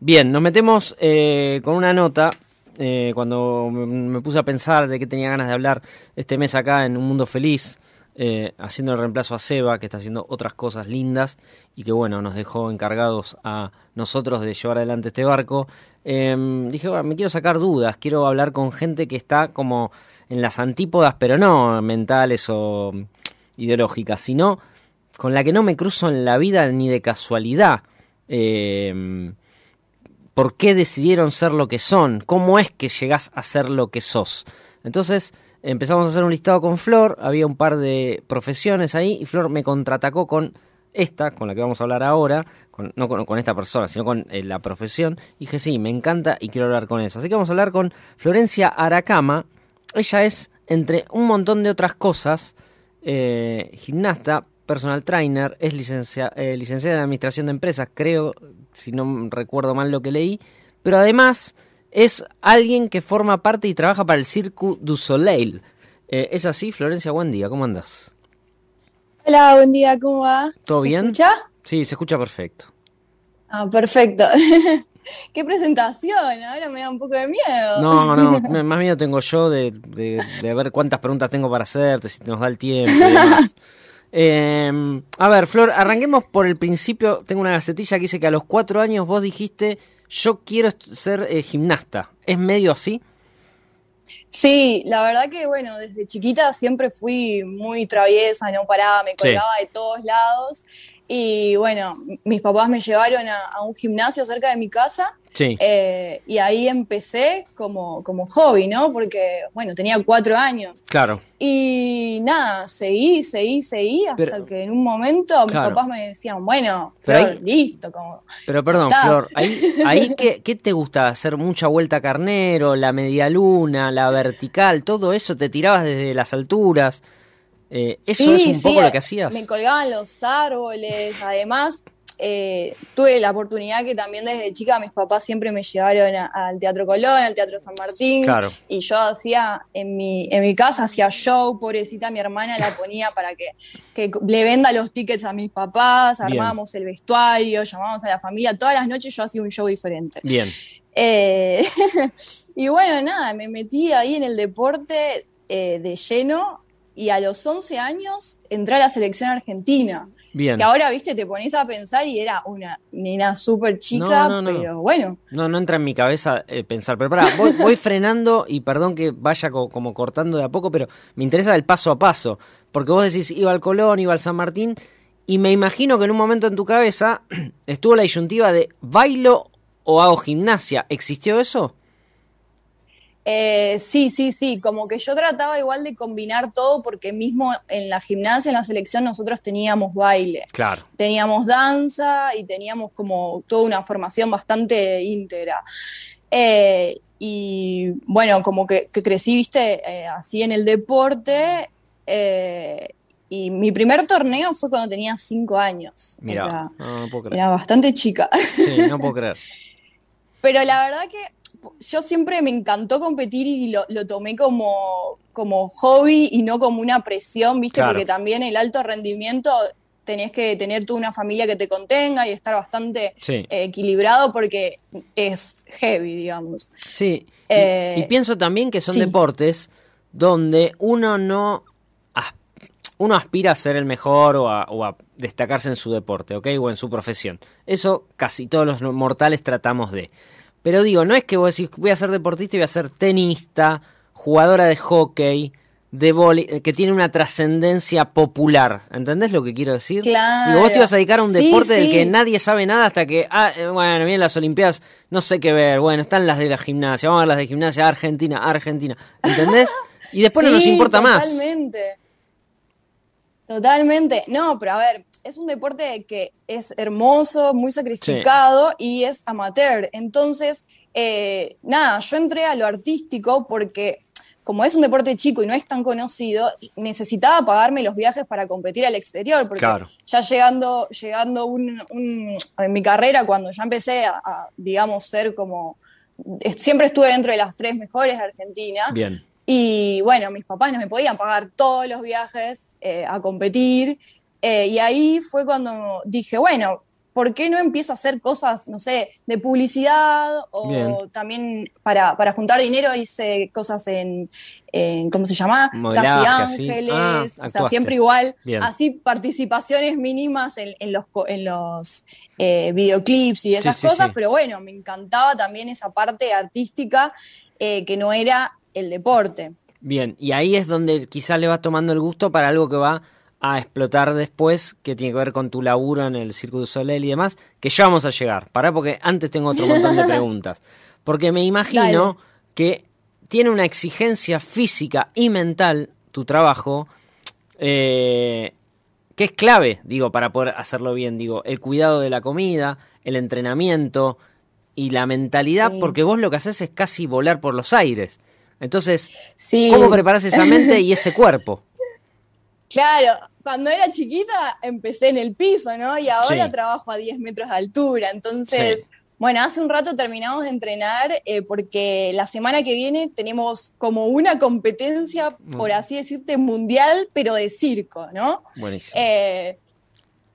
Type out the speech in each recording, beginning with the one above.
Bien, nos metemos eh, con una nota. Eh, cuando me puse a pensar de qué tenía ganas de hablar este mes acá en Un Mundo Feliz, eh, haciendo el reemplazo a Seba, que está haciendo otras cosas lindas y que bueno, nos dejó encargados a nosotros de llevar adelante este barco, em, dije, me quiero sacar dudas, quiero hablar con gente que está como en las antípodas, pero no mentales o ideológicas, sino con la que no me cruzo en la vida ni de casualidad. Eh, por qué decidieron ser lo que son, cómo es que llegás a ser lo que sos. Entonces empezamos a hacer un listado con Flor, había un par de profesiones ahí y Flor me contraatacó con esta, con la que vamos a hablar ahora, no con, esta persona, sino con eh, la profesión, y dije, sí, me encanta y quiero hablar con eso. Así que vamos a hablar con Florencia Aracama. Ella es, entre un montón de otras cosas, eh, gimnasta, personal trainer, es licencia, eh, licenciada en Administración de Empresas, creo, si no recuerdo mal lo que leí, pero además es alguien que forma parte y trabaja para el Circo du Soleil. Eh, es así, Florencia, buen día, ¿cómo andas? Hola, buen día, ¿cómo va? ¿Todo bien? ¿Se escucha? Sí, se escucha perfecto. Ah, perfecto. ¡Qué presentación! ¿eh? Ahora me da un poco de miedo. No, no, más miedo tengo yo de, de ver cuántas preguntas tengo para hacerte, si nos da el tiempo. Eh, a ver, Flor, arranquemos por el principio. Tengo una gacetilla que dice que a los cuatro años vos dijiste, yo quiero ser eh, gimnasta. ¿Es medio así? Sí, la verdad que bueno, desde chiquita siempre fui muy traviesa, no paraba, me colgaba de todos lados. Y bueno, mis papás me llevaron a un gimnasio cerca de mi casa Sí. Eh, y ahí empecé como, como hobby, ¿no? Porque, bueno, tenía cuatro años. Claro. Y nada, seguí, seguí, seguí, hasta que en un momento mis papás me decían, bueno, listo. Como, pero perdón, Flor, ¿ahí, ahí qué, qué, te gustaba? ¿Hacer mucha vuelta carnero, la media luna, la vertical, todo eso? ¿Te tirabas desde las alturas? Eh, ¿Eso es un poco lo eh, que hacías? Me colgaban los árboles, además eh, tuve la oportunidad que también desde chica mis papás siempre me llevaron al Teatro Colón, al Teatro San Martín. Y yo hacía, en mi, en mi casa hacía show, pobrecita, mi hermana la ponía para que, le venda los tickets a mis papás, armábamos el vestuario, llamábamos a la familia. Todas las noches yo hacía un show diferente. Bien. Eh, y bueno, nada, me metí ahí en el deporte eh, de lleno y a los 11 años entré a la selección argentina. Bien. Que ahora, viste, te pones a pensar y era una nena súper chica, pero bueno. No, no entra en mi cabeza eh, pensar. Pero pará, voy, frenando y perdón que vaya como cortando de a poco, pero me interesa el paso a paso. Porque vos decís, iba al Colón, iba al San Martín, y me imagino que en un momento en tu cabeza estuvo la disyuntiva de bailo o hago gimnasia. ¿Existió eso? Eh, sí, sí, sí, como que yo trataba igual de combinar todo porque mismo en la gimnasia, en la selección, nosotros teníamos baile. Claro. Teníamos danza y teníamos como toda una formación bastante íntegra. Eh, y bueno, como que, crecí, viste, eh, así en el deporte. y mi primer torneo fue cuando tenía cinco años. Mira, ah, no, puedo creer. Era bastante chica. Sí, no puedo creer. Pero la verdad que yo siempre me encantó competir y lo, lo tomé como, como hobby y no como una presión, ¿viste? Porque también el alto rendimiento tenés que tener tú una familia que te contenga y estar bastante eh, equilibrado porque es heavy, digamos. Sí. y, eh, pienso también que son deportes donde uno no uno aspira a ser el mejor o a, o a, destacarse en su deporte, ¿ok? O en su profesión. Eso casi todos los mortales tratamos de. Pero digo, no es que vos decís, voy a ser deportista y voy a ser tenista, jugadora de hockey, de vóley, eh, que tiene una trascendencia popular. ¿Entendés lo que quiero decir? Claro. Y vos te vas a dedicar a un deporte del que nadie sabe nada hasta que, ah, eh, bueno, vienen las Olimpiadas, no sé qué ver, bueno, están las de la gimnasia, vamos a ver las de gimnasia, Argentina, Argentina. ¿Entendés? Y después no nos importa más. Totalmente. Totalmente. No, pero a ver, es un deporte que es hermoso, muy sacrificado y es amateur. Entonces, eh, nada, yo entré a lo artístico porque como es un deporte chico y no es tan conocido, necesitaba pagarme los viajes para competir al exterior, porque ya llegando, llegando en mi carrera, cuando ya empecé a, digamos, ser como, siempre estuve dentro de las tres mejores de Argentina. Bien. Y bueno, mis papás no me podían pagar todos los viajes eh, a competir. Eh, y ahí fue cuando dije, bueno, ¿por qué no empiezo a hacer cosas, no sé, de publicidad o también para, juntar dinero hice cosas en, ¿cómo se llama? Casi Ángeles, ah, o sea, siempre igual, así participaciones mínimas en, los, en los eh, videoclips y esas cosas, pero bueno, me encantaba también esa parte artística eh, que no era el deporte. Bien, y ahí es donde quizás le va tomando el gusto para algo que va a explotar después, que tiene que ver con tu laburo en el Circo de Soleil y demás, que ya vamos a llegar. Pará, porque antes tengo otro montón de preguntas. Porque me imagino que tiene una exigencia física y mental tu trabajo eh, que es clave, digo, para poder hacerlo bien. Digo, el cuidado de la comida, el entrenamiento y la mentalidad, porque vos lo que haces es casi volar por los aires. Entonces, ¿cómo preparas esa mente y ese cuerpo? Claro, cuando era chiquita empecé en el piso, ¿no? Y ahora trabajo a 10 metros de altura. Entonces, bueno, hace un rato terminamos de entrenar eh, porque la semana que viene tenemos como una competencia, por mm. así decirte, mundial, pero de circo, ¿no? Buenísimo. Eh,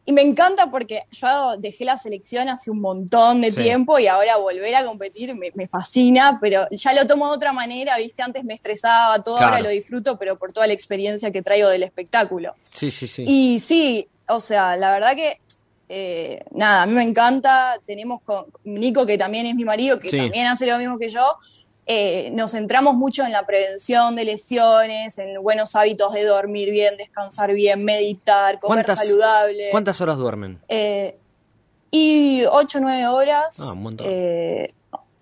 y me encanta porque yo dejé la selección hace un montón de tiempo y ahora volver a competir me, fascina, pero ya lo tomo de otra manera, ¿viste? Antes me estresaba todo, ahora lo disfruto, pero por toda la experiencia que traigo del espectáculo. Sí, sí, sí. Y sí, o sea, la verdad que eh, nada, a mí me encanta. Tenemos con Nico, que también es mi marido, que también hace lo mismo que yo. Eh, nos centramos mucho en la prevención de lesiones, en buenos hábitos de dormir bien, descansar bien, meditar, comer saludable. ¿Cuántas horas duermen? Eh, y 8 o 9 horas. Ah, un montón. Eh,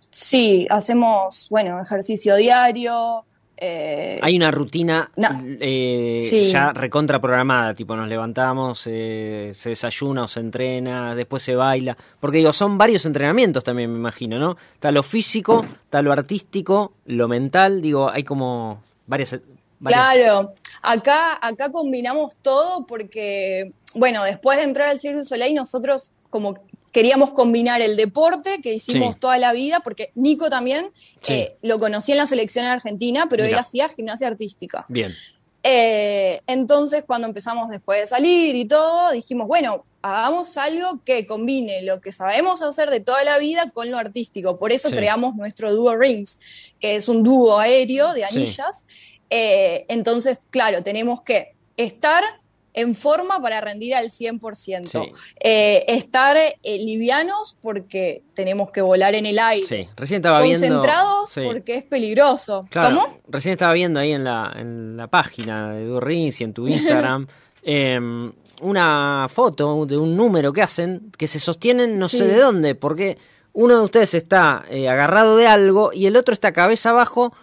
sí, hacemos, bueno, ejercicio diario, eh, hay una rutina eh, programada ya recontraprogramada, tipo nos levantamos, eh, se desayuna o se entrena, después se baila. Porque digo, son varios entrenamientos también, me imagino, ¿no? Está lo físico, está lo artístico, lo mental, digo, hay como varias... Claro, acá, acá combinamos todo porque, bueno, después de entrar al Cirque Soleil nosotros como queríamos combinar el deporte que hicimos toda la vida, porque Nico también que eh, lo conocí en la selección Argentina, pero él hacía gimnasia artística. Bien. Eh, entonces, cuando empezamos después de salir y todo, dijimos, bueno, hagamos algo que combine lo que sabemos hacer de toda la vida con lo artístico. Por eso creamos nuestro dúo Rings, que es un dúo aéreo de anillas. Eh, entonces, claro, tenemos que estar en forma para rendir al 100%. Eh, estar eh, livianos porque tenemos que volar en el aire. Sí, recién estaba Concentrados viendo, porque es peligroso. ¿Cómo? Recién estaba viendo ahí en la, página de Durrins y en tu Instagram. Em, una foto de un número que hacen, que se sostienen no sé de dónde, porque uno de ustedes está eh, agarrado de algo y el otro está cabeza abajo,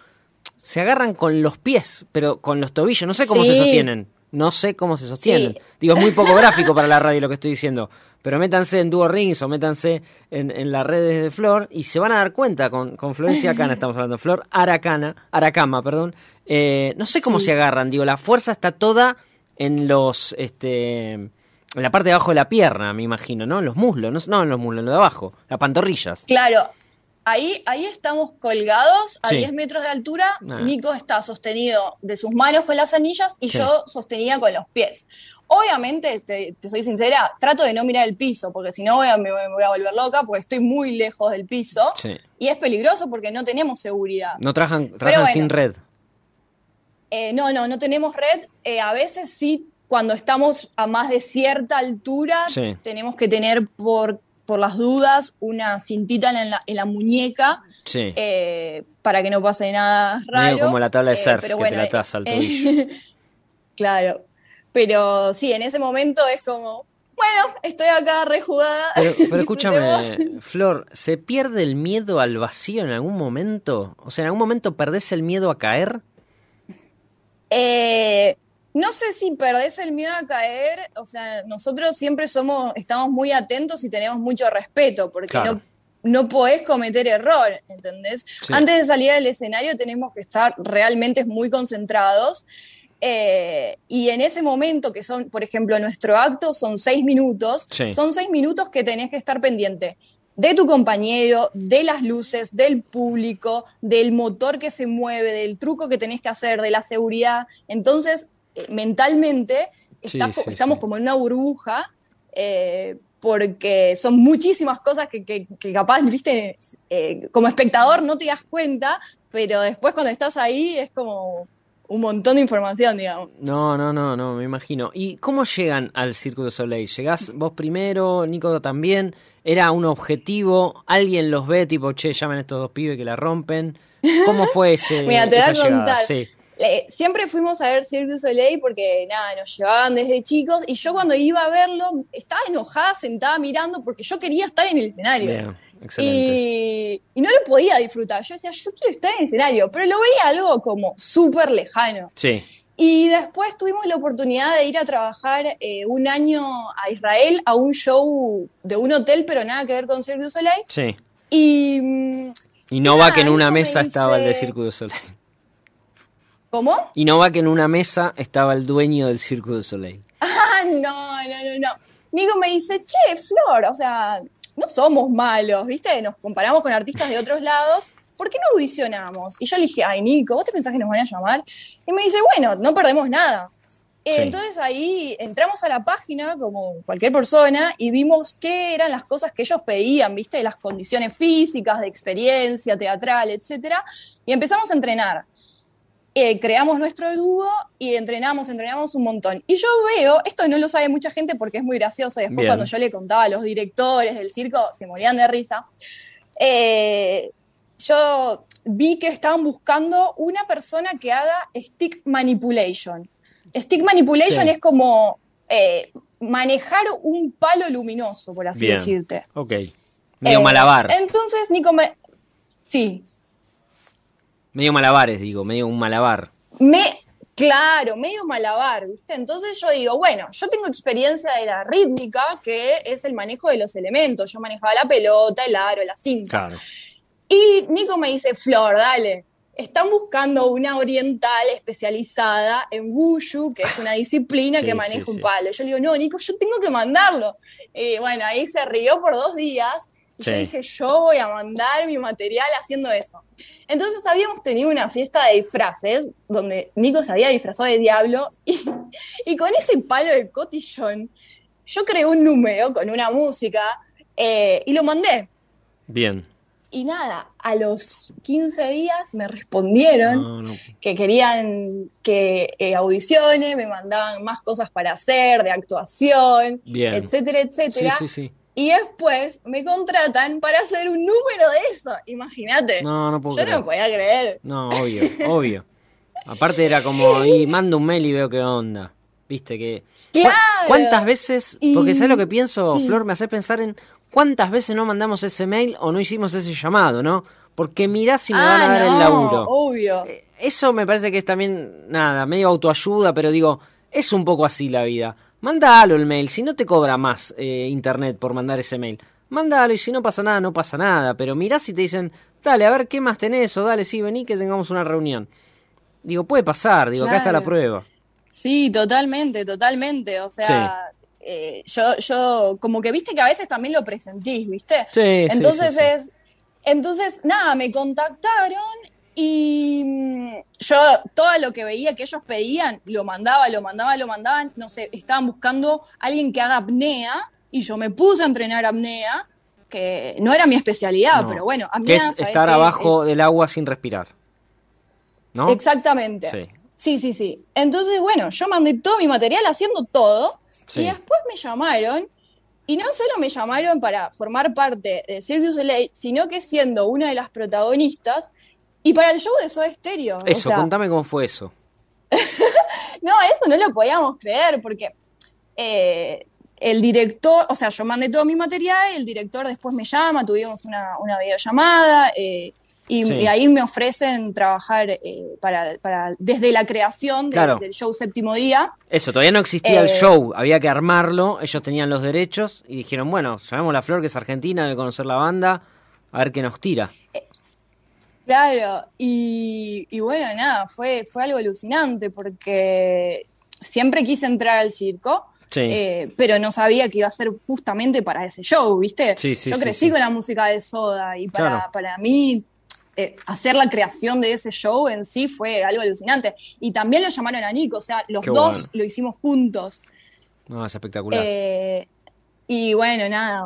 se agarran con los pies, pero con los tobillos, no sé cómo se sostienen no sé cómo se sostienen. Digo, es muy poco gráfico para la radio lo que estoy diciendo. Pero métanse en Duo Rings o métanse en, las redes de Flor y se van a dar cuenta con, con Florencia Cana, estamos hablando, Flor Aracana, Aracama, perdón. Eh, no sé cómo se agarran, digo, la fuerza está toda en los, este, en la parte de abajo de la pierna, me imagino, ¿no? En los muslos, no, no en los muslos, en lo de abajo, las pantorrillas. Claro, Ahí, estamos colgados a 10 metros de altura. Nico está sostenido de sus manos con las anillas y yo sostenía con los pies. Obviamente, te, soy sincera, trato de no mirar el piso, porque si no me, voy a volver loca, porque estoy muy lejos del piso. Y es peligroso porque no tenemos seguridad. No trajan, sin red. Eh, no, no, no tenemos red. Eh, a veces sí, cuando estamos a más de cierta altura, tenemos que tener por por las dudas, una cintita en la, muñeca eh, para que no pase nada raro. como la tabla de eh, surf, que te la al eh, tobillo. Claro, pero sí, en ese momento es como, bueno, estoy acá rejugada. Pero, pero escúchame, Flor, ¿se pierde el miedo al vacío en algún momento? O sea, ¿en algún momento perdés el miedo a caer? Eh, no sé si perdés el miedo a caer, o sea, nosotros siempre somos, estamos muy atentos y tenemos mucho respeto, porque no, no podés cometer error, ¿entendés? Antes de salir al escenario tenemos que estar realmente muy concentrados. Eh, y en ese momento, que son, por ejemplo, nuestro acto son seis minutos, son seis minutos que tenés que estar pendiente de tu compañero, de las luces, del público, del motor que se mueve, del truco que tenés que hacer, de la seguridad. Entonces, eh, mentalmente estamos como en una burbuja. Eh, porque son muchísimas cosas que, capaz, viste, eh, como espectador no te das cuenta, pero después cuando estás ahí es como un montón de información, digamos. No, no, no, no, me imagino. ¿Y cómo llegan al Círculo de Soleil? ¿Llegás vos primero, Nico también? ¿Era un objetivo? ¿Alguien los ve tipo, che, llaman a estos dos pibes que la rompen? ¿Cómo fue ese? Mira, te siempre fuimos a ver Cirque du Soleil porque nada, nos llevaban desde chicos y yo cuando iba a verlo estaba enojada, sentada mirando porque yo quería estar en el escenario. y, no lo podía disfrutar. Yo decía, yo quiero estar en el escenario, pero lo veía algo como súper lejano. Y después tuvimos la oportunidad de ir a trabajar eh, un año a Israel a un show de un hotel, pero nada que ver con Cirque du Soleil. Y. Mm, y no va que en una mesa estaba el de Cirque du Soleil. ¿Cómo? Y no va que en una mesa estaba el dueño del Circo del Soleil. Ah, no, no, no, no. Nico me dice, che, Flor, o sea, no somos malos, ¿viste? Nos comparamos con artistas de otros lados. ¿Por qué no audicionamos? Y yo le dije, ay, Nico, ¿vos te pensás que nos van a llamar? Y me dice, bueno, no perdemos nada. Eh, entonces ahí entramos a la página, como cualquier persona, y vimos qué eran las cosas que ellos pedían, ¿viste? Las condiciones físicas, de experiencia, teatral, etcétera. Y empezamos a entrenar. Eh, creamos nuestro dúo y entrenamos, entrenamos un montón. Y yo veo, esto no lo sabe mucha gente porque es muy gracioso, y después cuando yo le contaba a los directores del circo, se morían de risa, eh, yo vi que estaban buscando una persona que haga stick manipulation. Stick manipulation es como eh, manejar un palo luminoso, por así decirte. Ok. a Malabar. Entonces, Nico, sí, Medio malabares, digo, medio un malabar. Me, claro, medio malabar, ¿viste? Entonces yo digo, bueno, yo tengo experiencia de la rítmica, que es el manejo de los elementos. Yo manejaba la pelota, el aro, la cinta. Y Nico me dice, Flor, dale, están buscando una oriental especializada en wushu, que es una disciplina que maneja un palo. Yo le digo, no, Nico, yo tengo que mandarlo. Y bueno, ahí se rió por dos días, y yo dije, yo voy a mandar mi material haciendo eso. Entonces habíamos tenido una fiesta de disfraces donde Nico se había disfrazado de diablo y, con ese palo de cotillón yo creé un número con una música eh, y lo mandé. Bien. Y nada, a los 15 días me respondieron que querían que eh, audicione, me mandaban más cosas para hacer, de actuación, etcétera, etcétera. Sí, sí, sí. Y después me contratan para hacer un número de eso. Imagínate. No, no puedo Yo creer. no podía creer. No, obvio, obvio. Aparte era como, y mando un mail y veo qué onda. Viste que... ¿Cuántas veces? Porque ¿sabes lo que pienso, Flor? Me hace pensar en cuántas veces no mandamos ese mail o no hicimos ese llamado, ¿no? Porque mirá si me van a ah, dar el laburo. Obvio. Eh, eso me parece que es también, nada, medio autoayuda, pero digo, es un poco así la vida. Mándalo el mail, si no te cobra más eh, internet por mandar ese mail. Mándalo y si no pasa nada, no pasa nada. Pero mirá si te dicen, dale, a ver qué más tenés o dale, sí, vení que tengamos una reunión. Digo, puede pasar, digo, acá está la prueba. Sí, totalmente, totalmente. O sea, eh, yo, yo, como que viste que a veces también lo presentís, ¿viste? Sí, entonces sí, es, entonces, nada, me contactaron y mm, yo todo lo que veía que ellos pedían, lo mandaba, lo mandaba, lo mandaban, no sé, estaban buscando a alguien que haga apnea y yo me puse a entrenar apnea, que no era mi especialidad, pero bueno, apnea... es estar abajo del agua sin respirar, ¿no? Exactamente. Sí. Sí, sí, Entonces, bueno, yo mandé todo mi material haciendo todo y después me llamaron y no solo me llamaron para formar parte de Sirius du sino que siendo una de las protagonistas, y para el show de Soda Stereo. Eso, contame cómo fue eso. no, eso no lo podíamos creer porque eh, el director, o sea, yo mandé todo mi material, el director después me llama, tuvimos una, videollamada. Eh, y, ahí me ofrecen trabajar eh, para, desde la creación del show Séptimo Día. Eso, todavía no existía el eh, show, había que armarlo, ellos tenían los derechos y dijeron, bueno, llamemos a Flor que es argentina, debe conocer la banda, a ver qué nos tira. Claro, y, bueno, nada, fue, fue algo alucinante porque siempre quise entrar al circo. Eh, pero no sabía que iba a ser justamente para ese show, ¿viste? Sí, Yo crecí con la música de Soda y para, mí eh, hacer la creación de ese show en sí fue algo alucinante. Y también lo llamaron a Nico, o sea, los dos lo hicimos juntos. No, es espectacular. Eh, y bueno, nada,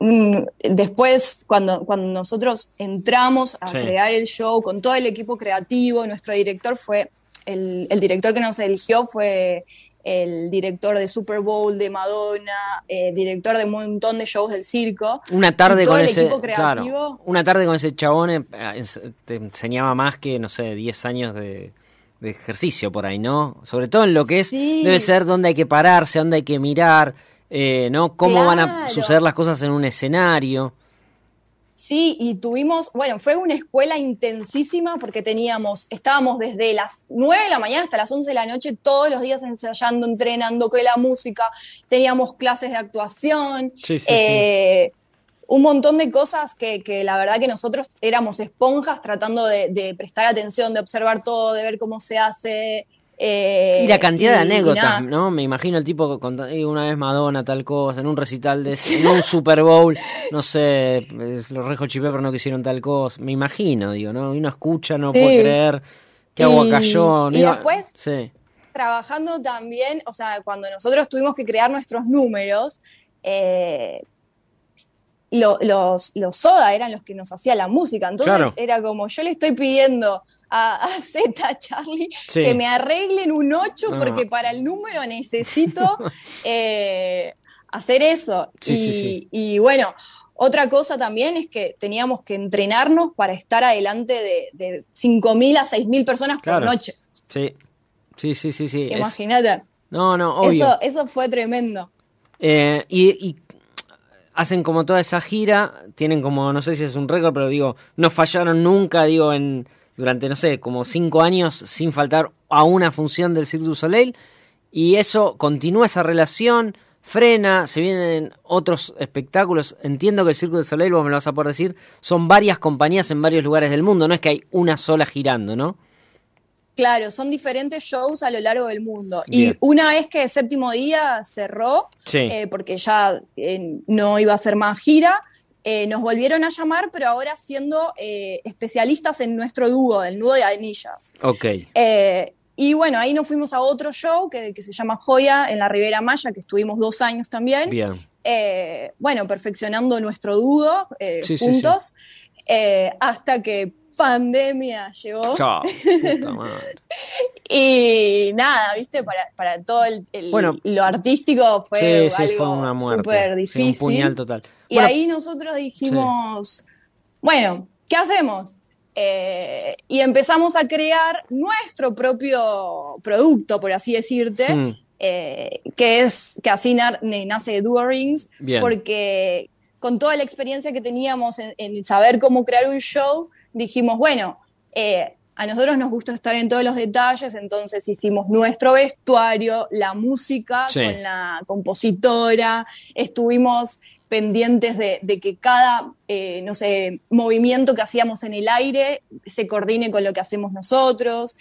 mm, después cuando, cuando nosotros entramos a crear el show con todo el equipo creativo, nuestro director fue, el, director que nos eligió fue el director de Super Bowl, de Madonna, eh, director de un montón de shows del circo. Una tarde con ese una tarde con ese chabón eh, te enseñaba más que, no sé, 10 años de, ejercicio por ahí, ¿no? Sobre todo en lo que es, debe ser dónde hay que pararse, dónde hay que mirar. Eh, ¿no? Cómo van a suceder las cosas en un escenario. Sí, y tuvimos, bueno, fue una escuela intensísima porque teníamos, estábamos desde las 9 de la mañana hasta las 11 de la noche todos los días ensayando, entrenando, con la música, teníamos clases de actuación, eh, un montón de cosas que, la verdad que nosotros éramos esponjas tratando de, de prestar atención, de observar todo, de ver cómo se hace, eh, y la cantidad de anécdotas, ¿no? Me imagino el tipo con, eh, una vez Madonna, tal cosa, en un recital de un Super Bowl, no sé, los Rejo Chipé pero no quisieron tal cosa. Me imagino, digo, ¿no? Y uno escucha, no puede creer que agua cayó. Y, después, sí. trabajando también, o sea, cuando nosotros tuvimos que crear nuestros números, eh, los, soda eran los que nos hacía la música. Entonces era como, yo le estoy pidiendo a, Z, Charlie, que me arreglen un 8 porque para el número necesito eh, hacer eso. y, bueno, otra cosa también es que teníamos que entrenarnos para estar adelante de, de 5.000 a 6.000 personas por noche. Sí, sí, sí, sí. sí. Imagínate. No, no, obvio. Eso, fue tremendo. Eh, y, y hacen como toda esa gira, tienen como, no sé si es un récord, pero digo, no fallaron nunca, digo, en durante, no sé, como cinco años sin faltar a una función del Cirque du Soleil. Y eso continúa esa relación, frena, se vienen otros espectáculos. Entiendo que el Cirque du Soleil, vos me lo vas a poder decir, son varias compañías en varios lugares del mundo, no es que hay una sola girando, ¿no? Claro, son diferentes shows a lo largo del mundo. Y una vez que el séptimo día cerró, eh, porque ya eh, no iba a ser más gira, eh, nos volvieron a llamar, pero ahora siendo eh, especialistas en nuestro dúo, del nudo de anillas. Ok. Eh, y bueno, ahí nos fuimos a otro show que, se llama Joya en la Ribera Maya, que estuvimos dos años también. Bien. bueno, perfeccionando nuestro dúo juntos, hasta que pandemia llegó. y nada, viste, para, todo el, lo artístico fue súper difícil. un puñal total. Y ahí nosotros dijimos, bueno, ¿qué hacemos? Eh, y empezamos a crear nuestro propio producto, por así decirte. Mm. Eh, que es que así nace de porque con toda la experiencia que teníamos en, saber cómo crear un show, dijimos, bueno, eh, a nosotros nos gusta estar en todos los detalles, entonces hicimos nuestro vestuario, la música con la compositora, estuvimos pendientes de, que cada, eh, no sé, movimiento que hacíamos en el aire se coordine con lo que hacemos nosotros.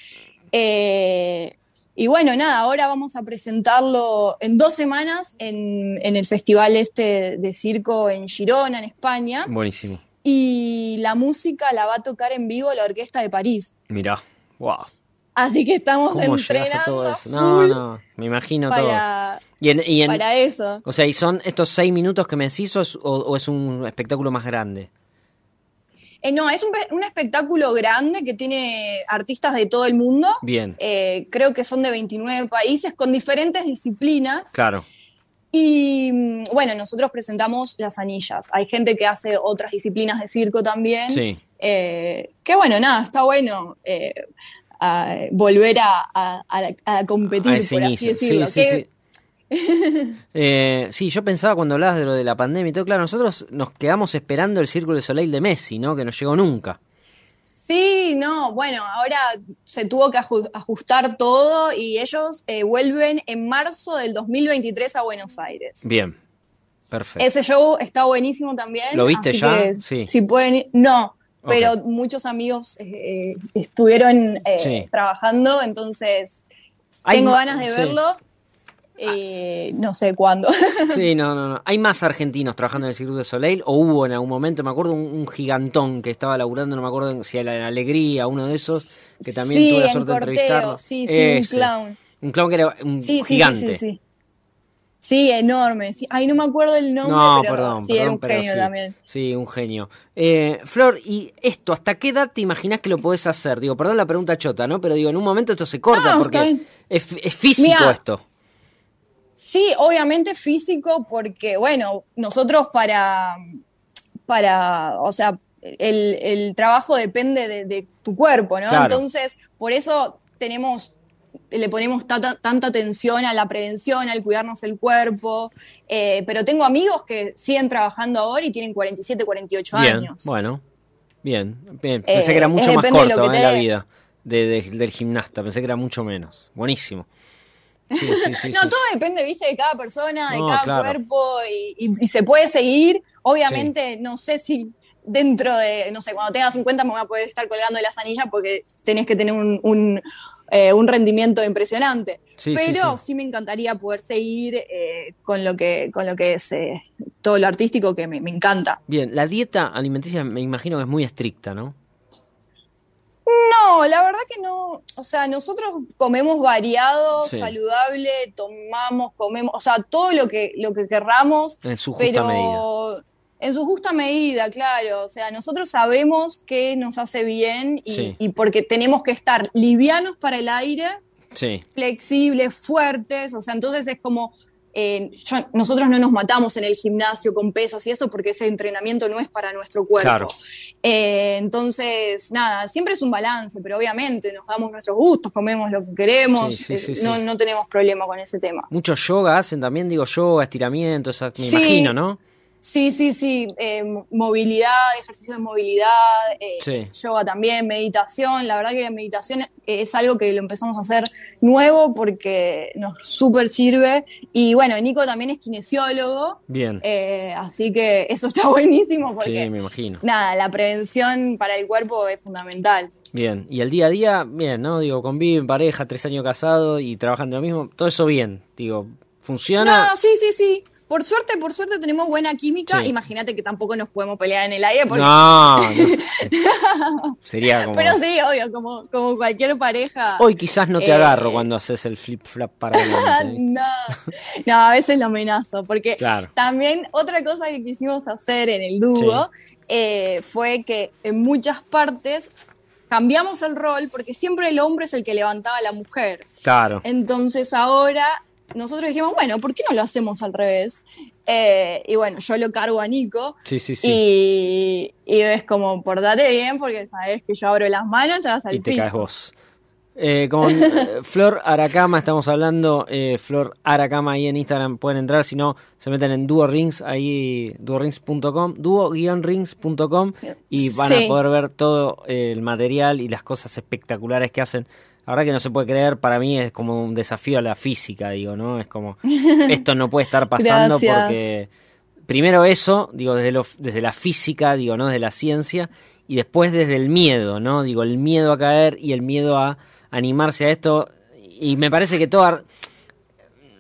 Eh, y bueno, nada, ahora vamos a presentarlo en dos semanas en, en el festival este de circo en Girona, en España. Buenísimo y la música la va a tocar en vivo la Orquesta de París. Mirá, wow. Así que estamos entrenando. A todo No, no, me imagino todo. para eso. O sea, ¿y son estos seis minutos que me decís o, es, un espectáculo más grande? Eh, no, es un, espectáculo grande que tiene artistas de todo el mundo. Bien. Eh, creo que son de 29 países con diferentes disciplinas. Claro. Y mm, bueno, nosotros presentamos las anillas. Hay gente que hace otras disciplinas de circo también. Sí. Eh, que bueno, nada, está bueno eh, volver a, competir, por así decirlo. Sí, eh, sí, yo pensaba cuando hablabas de lo de la pandemia claro, nosotros nos quedamos esperando el Círculo de Soleil de Messi, ¿no? Que no llegó nunca. Sí, no, bueno, ahora se tuvo que ajustar todo y ellos eh, vuelven en marzo del 2023 a Buenos Aires. Bien, perfecto. Ese show está buenísimo también. ¿Lo viste ya? sí. Si pueden, no, pero muchos amigos eh, estuvieron eh, trabajando, entonces tengo ganas de verlo. Ah. Eh, no sé cuándo. Sí, no, no, no. ¿Hay más argentinos trabajando en el Circuito de Soleil? ¿O hubo en algún momento? Me acuerdo un, gigantón que estaba laburando, no me acuerdo si era en Alegría, uno de esos, que también tuvo tuve la suerte de entrevistarlo. Sí, un clown. Un clown que era un sí, gigante. Sí, sí, enorme. ay, no me acuerdo el nombre, no, pero perdón, sí, era un genio también. Sí, un genio. Eh, Flor, ¿y esto hasta qué edad te imaginas que lo podés hacer? Digo, perdón la pregunta chota, ¿no? Pero digo, en un momento esto se corta porque es, físico esto. Sí, obviamente físico, porque bueno, nosotros para, para o sea, el, el trabajo depende de, tu cuerpo, ¿no? Entonces, por eso tenemos, le ponemos tanta atención a la prevención, al cuidarnos el cuerpo, eh, pero tengo amigos que siguen trabajando ahora y tienen 47, 48 años. Bueno, bien, eh, Pensé que era mucho más corto la vida del gimnasta, pensé que era mucho menos. Buenísimo no, todo depende, viste, de cada persona, de cada cuerpo y, se puede seguir. Obviamente, no sé si dentro de, no sé, cuando tenga 50 me voy a poder estar colgando de las anillas porque tenés que tener un, eh, rendimiento impresionante. Pero sí, me encantaría poder seguir eh, con, lo que, con lo que es eh, todo lo artístico que me, me encanta. Bien, la dieta alimenticia me imagino que es muy estricta, ¿no? No, la verdad que no. O sea, nosotros comemos variado, saludable, tomamos, comemos, o sea, todo lo que, lo que querramos. En su justa pero En su justa medida, claro. O sea, nosotros sabemos que nos hace bien y, porque tenemos que estar livianos para el aire, flexibles, fuertes. O sea, entonces es como eh, nosotros no nos matamos en el gimnasio con pesas y eso porque ese entrenamiento no es para nuestro cuerpo. Eh, entonces, nada, siempre es un balance, pero obviamente nos damos nuestros gustos, comemos lo que queremos, eh, no, tenemos problema con ese tema. muchos yoga hacen también, digo yoga, estiramiento me imagino, ¿no? Sí, sí, sí, eh, movilidad, ejercicio de movilidad, eh, yoga también, meditación. La verdad que la meditación es algo que lo empezamos a hacer nuevo porque nos súper sirve. Y bueno, Nico también es kinesiólogo. Bien. Eh, así que eso está buenísimo porque... Sí, me imagino. Nada, la prevención para el cuerpo es fundamental. Bien, y el día a día, bien, ¿no? Digo, conviven, pareja, tres años casado y trabajando lo mismo, todo eso bien, digo, funciona. No, sí, sí, sí. Por suerte, por suerte tenemos buena química. Imagínate que tampoco nos podemos pelear en el aire. Porque... No, Sería como... Pero sí, obvio, como, cualquier pareja. Hoy quizás no te eh, agarro cuando haces el flip-flap para mujer. no. no, a veces lo amenazo. Porque también otra cosa que quisimos hacer en el dúo eh, fue que en muchas partes cambiamos el rol porque siempre el hombre es el que levantaba a la mujer. Claro. Entonces ahora nosotros dijimos, bueno, ¿por qué no lo hacemos al revés? Eh, y bueno, yo lo cargo a Nico. Sí, sí, sí. Y, y ves como, portate bien, porque sabes que yo abro las manos, te vas al y te caes vos. Eh, con eh, Flor Aracama estamos hablando, Flor Aracama ahí en Instagram pueden entrar, si no se meten en Duo Rings, ahí duorings.com, duo-rings.com y van a poder ver todo el material y las cosas espectaculares que hacen la verdad que no se puede creer, para mí es como un desafío a la física, digo, ¿no? Es como, esto no puede estar pasando porque primero eso, digo, desde, desde la física, digo, ¿no? Desde la ciencia, y después desde el miedo, ¿no? Digo, el miedo a caer y el miedo a animarse a esto. Y me parece que toda,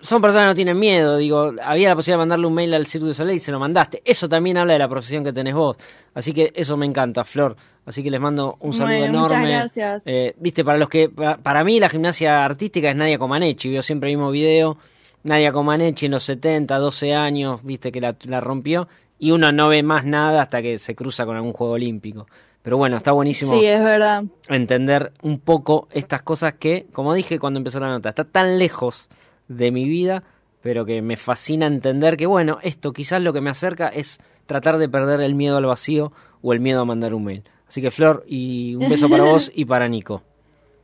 son personas que no tienen miedo. Digo, había la posibilidad de mandarle un mail al Cirque du Soleil y se lo mandaste. Eso también habla de la profesión que tenés vos. Así que eso me encanta, Flor. Así que les mando un saludo enorme. Muchas gracias. Eh, viste, para los que. Para, mí la gimnasia artística es Nadia Comaneci. Yo siempre mismo video. Nadia Comaneci en los 70, 12 años, viste que la, rompió. Y uno no ve más nada hasta que se cruza con algún juego olímpico. Pero bueno, está buenísimo. es verdad. Entender un poco estas cosas que, como dije cuando empezó la nota, está tan lejos de mi vida, pero que me fascina entender que, bueno, esto quizás lo que me acerca es tratar de perder el miedo al vacío o el miedo a mandar un mail. Así que, Flor, y un beso para vos y para Nico.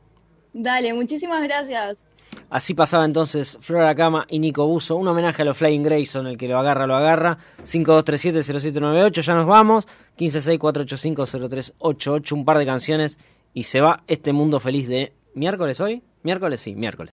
Dale, muchísimas gracias. Así pasaba entonces Flor a cama y Nico Buzo. Un homenaje a los Flying Grayson, el que lo agarra, lo agarra. 5237-0798, ya nos vamos. 1564850388 un par de canciones y se va este mundo feliz de miércoles hoy. Miércoles, sí, miércoles.